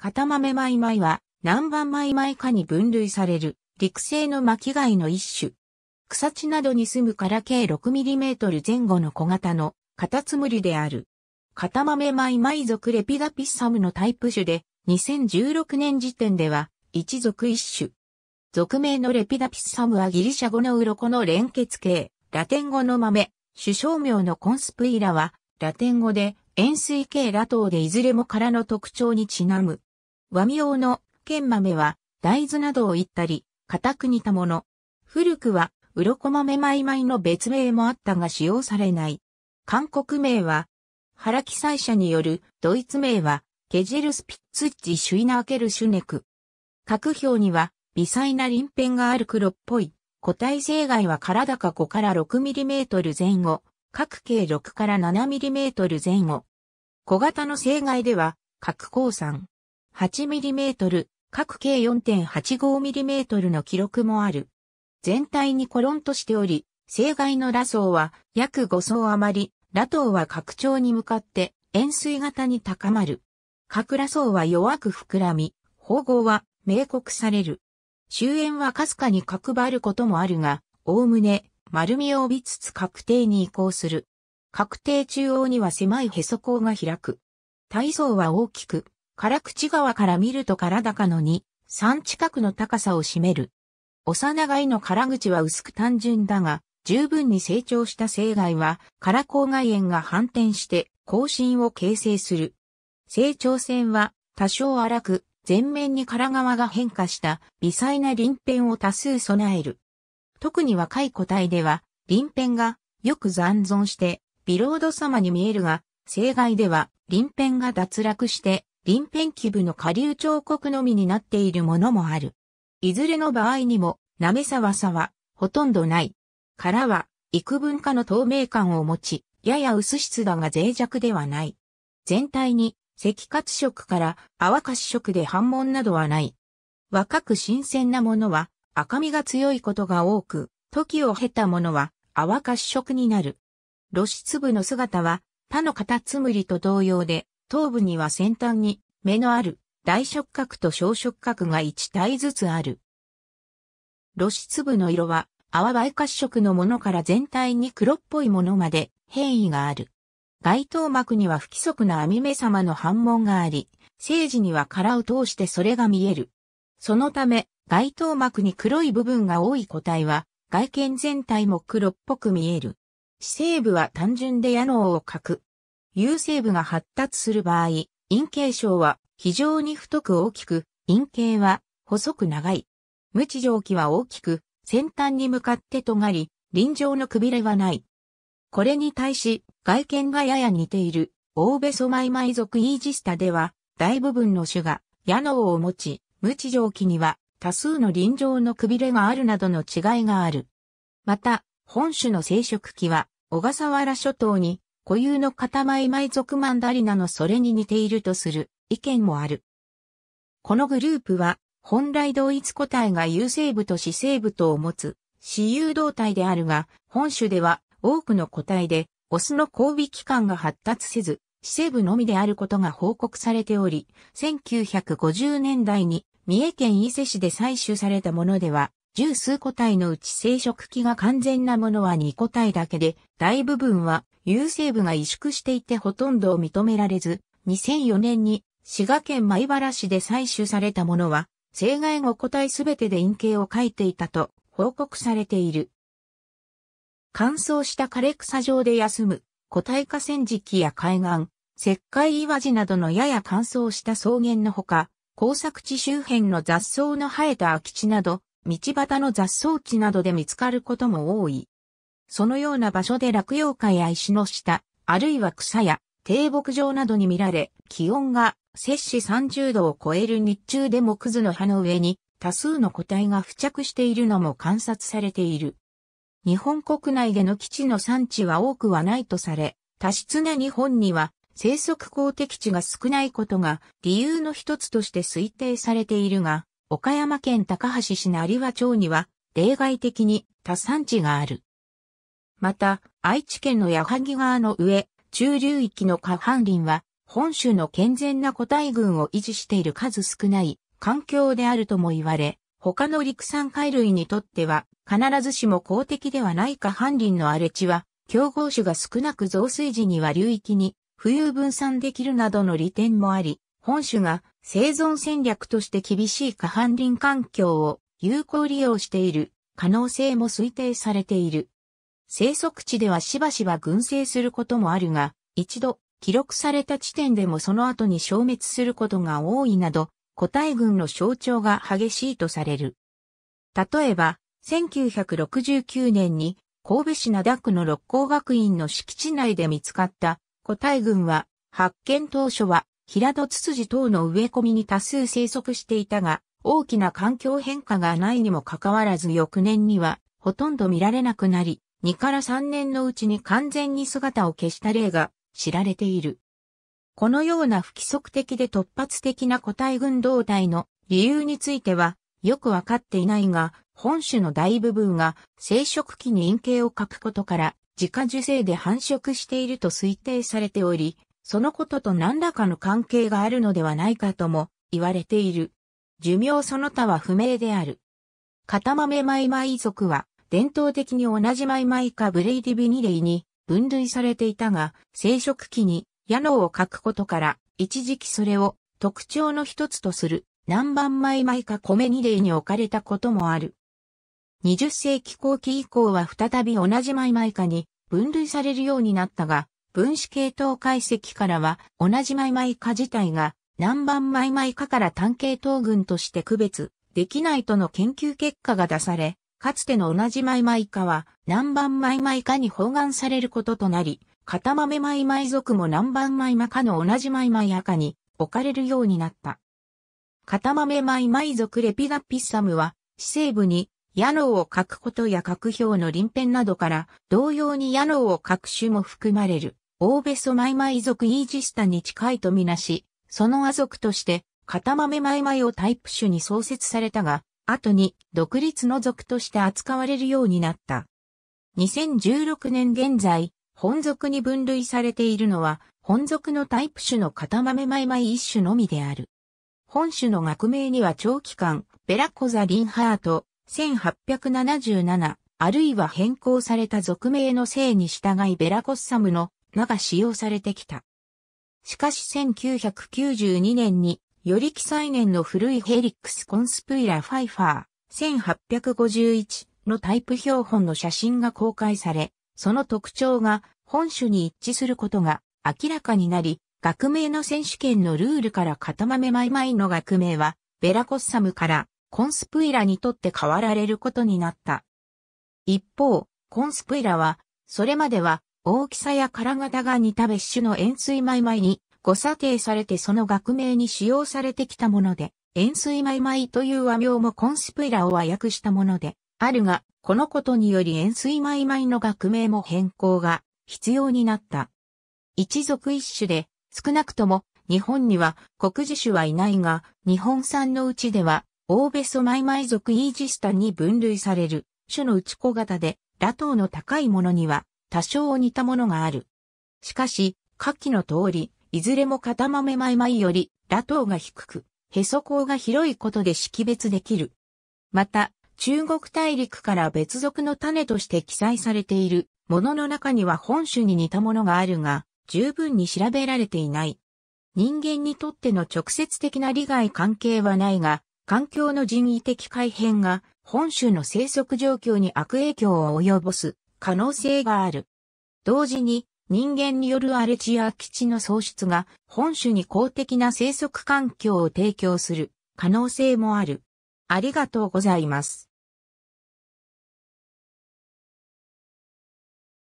片豆マイマイは南蛮マイマイ科に分類される陸生の巻貝の一種。草地などに住むから計6トル前後の小型のカタツムリである。片豆マイマイ属レピダピッサムのタイプ種で2016年時点では一属一種。属名のレピダピッサムはギリシャ語の鱗の連結系、ラテン語の豆、首相名のコンスプイラはラテン語で塩水系ラ等でいずれも殻の特徴にちなむ。和味用の剣豆は大豆などをいったり、固く煮たもの。古くは、鱗豆マイマイの別名もあったが使用されない。韓国名は、原記載者によるドイツ名は、ケジェルスピッツッチシュイナーケルシュネク。各表には、微細な鱗片がある黒っぽい。個体性外は体か5から 6mm 前後、各径6から 7mm 前後。小型の性外では、核鉱酸。8mm、各計 4.85mm の記録もある。全体にコロンとしており、正外の螺層は約5層余り、螺頭は拡張に向かって円錐型に高まる。各螺層は弱く膨らみ、縫合は明刻される。終焉はかすかに角張ることもあるが、おおむね丸みを帯びつつ確定に移行する。確定中央には狭いへそ口が開く。体層は大きく、辛口川から見ると唐高の2、3近くの高さを占める。幼貝の唐口は薄く単純だが、十分に成長した生涯は、唐口外縁が反転して、後進を形成する。成長線は、多少荒く、全面に唐側が変化した微細な鱗片を多数備える。特に若い個体では、鱗片がよく残存して、ビロード様に見えるが、生涯では鱗片が脱落して臨辺器部の下流彫刻のみになっているものもある。いずれの場合にも、なめさわさは、ほとんどない。殻は、幾分かの透明感を持ち、やや薄質だが脆弱ではない。全体に、赤褐色から泡褐色で反紋などはない。若く新鮮なものは赤みが強いことが多く、時を経たものは泡褐色になる。露出部の姿は他のカタツムリと同様で頭部には先端に目のある大触角と小触角が1体ずつある。露出部の色は淡い褐色のものから全体に黒っぽいものまで変異がある。外頭膜には不規則な網目様の反紋があり、生児には殻を通してそれが見える。そのため、外頭膜に黒い部分が多い個体は、外見全体も黒っぽく見える。視性部は単純で野脳を描く。有性部が発達する場合、陰形症は非常に太く大きく、陰形は細く長い。無知上記は大きく、先端に向かって尖り、臨場のくびれはない。これに対し、外見がやや似ている、大ベソマイマイ族イージスタでは、大部分の種が、矢脳を持ち、無知上記には、多数の臨場のくびれがあるなどの違いがある。また、本種の生殖器は、小笠原諸島に固有の塊、前埋族マンダリナのそれに似ているとする意見もある。このグループは、本来同一個体が有生部と死生部とを持つ、死有動体であるが、本種では多くの個体で、オスの交尾器官が発達せず、死生部のみであることが報告されており、1950年代に三重県伊勢市で採取されたものでは、十数個体のうち生殖器が完全なものは2個体だけで、大部分は有生部が萎縮していてほとんどを認められず、2004年に滋賀県米原市で採取されたものは、生外5個体すべてで陰形を描いていたと報告されている。乾燥した枯れ草上で休む、個体河川敷や海岸、石灰岩地などのやや乾燥した草原のほか、工作地周辺の雑草の生えた空き地など、道端の雑草地などで見つかることも多い。そのような場所で落葉花や石の下、あるいは草や低木場などに見られ、気温が摂氏30度を超える日中でもクズの葉の上に多数の個体が付着しているのも観察されている。日本国内での基地の産地は多くはないとされ、多湿な日本には生息公的地が少ないことが理由の一つとして推定されているが、岡山県高橋市成和町には、例外的に多産地がある。また、愛知県の矢作川の上、中流域の下半林は、本州の健全な個体群を維持している数少ない環境であるとも言われ、他の陸産貝類にとっては、必ずしも公的ではない下半林の荒れ地は、競合種が少なく増水時には流域に、浮遊分散できるなどの利点もあり、本種が生存戦略として厳しい下半林環境を有効利用している可能性も推定されている。生息地ではしばしば群生することもあるが、一度記録された地点でもその後に消滅することが多いなど、個体群の象徴が激しいとされる。例えば、1969年に神戸市灘区の六甲学院の敷地内で見つかった個体群は発見当初は平戸ツツジ等の植え込みに多数生息していたが、大きな環境変化がないにもかかわらず翌年にはほとんど見られなくなり、2から3年のうちに完全に姿を消した例が知られている。このような不規則的で突発的な個体群動態の理由についてはよくわかっていないが、本種の大部分が生殖期に陰茎を書くことから自家受精で繁殖していると推定されており、そのことと何らかの関係があるのではないかとも言われている。寿命その他は不明である。片豆マイマイ族は伝統的に同じマイマイかブレイディビニレイに分類されていたが、生殖期に野脳を描くことから一時期それを特徴の一つとする南蛮マイマイか米ニレイに置かれたこともある。20世紀後期以降は再び同じマイマイかに分類されるようになったが、分子系統解析からは、同じマイマイ科自体が、何番マイマイカから単系統群として区別できないとの研究結果が出され、かつての同じマイマイ科は、何番マイマイカに包含されることとなり、片豆マイマイ族も何番マイマカの同じマイマイ赤に置かれるようになった。片豆マイマイ族レピダピッサムは、死生部に、野脳を書くことや書く表の臨辺などから、同様に野脳を書く種も含まれる。オーベソマイマイ族イージスタに近いとみなし、そのア族として、片豆マイマイをタイプ種に創設されたが、後に独立の族として扱われるようになった。2016年現在、本族に分類されているのは、本族のタイプ種の片豆マイマイ一種のみである。本種の学名には長期間、ベラコザ・リンハート、1877、あるいは変更された族名の姓に従いベラコッサムのが使用されてきた。しかし1992年に、より記載年の古いヘリックス・コンスプイラ・ファイファー、1851のタイプ標本の写真が公開され、その特徴が本種に一致することが明らかになり、学名の選手権のルールから片豆マイマイの学名は、ベラコッサムからコンスプイラにとって変わられることになった。一方、コンスプイラは、それまでは大きさや殻型が似た別種の塩水マイマイに誤査定されてその学名に使用されてきたもので、塩水マイマイという和名もコンスプラを和訳したもので、あるが、このことにより塩水マイマイの学名も変更が必要になった。一族一種で、少なくとも日本には国樹種はいないが、日本産のうちでは、オーベソマイマイ族イージスタに分類される種の内小型で、ラトの高いものには多少似たものがある。しかし、下記の通り、いずれも片豆マイマイより、ラ等が低く、へそ孔が広いことで識別できる。また、中国大陸から別属の種として記載されているものの中には本種に似たものがあるが、十分に調べられていない。人間にとっての直接的な利害関係はないが、環境の人為的改変が本種の生息状況に悪影響を及ぼす可能性がある。同時に、人間による荒れ地や基地の喪失が本種に公的な生息環境を提供する可能性もある。ありがとうございます。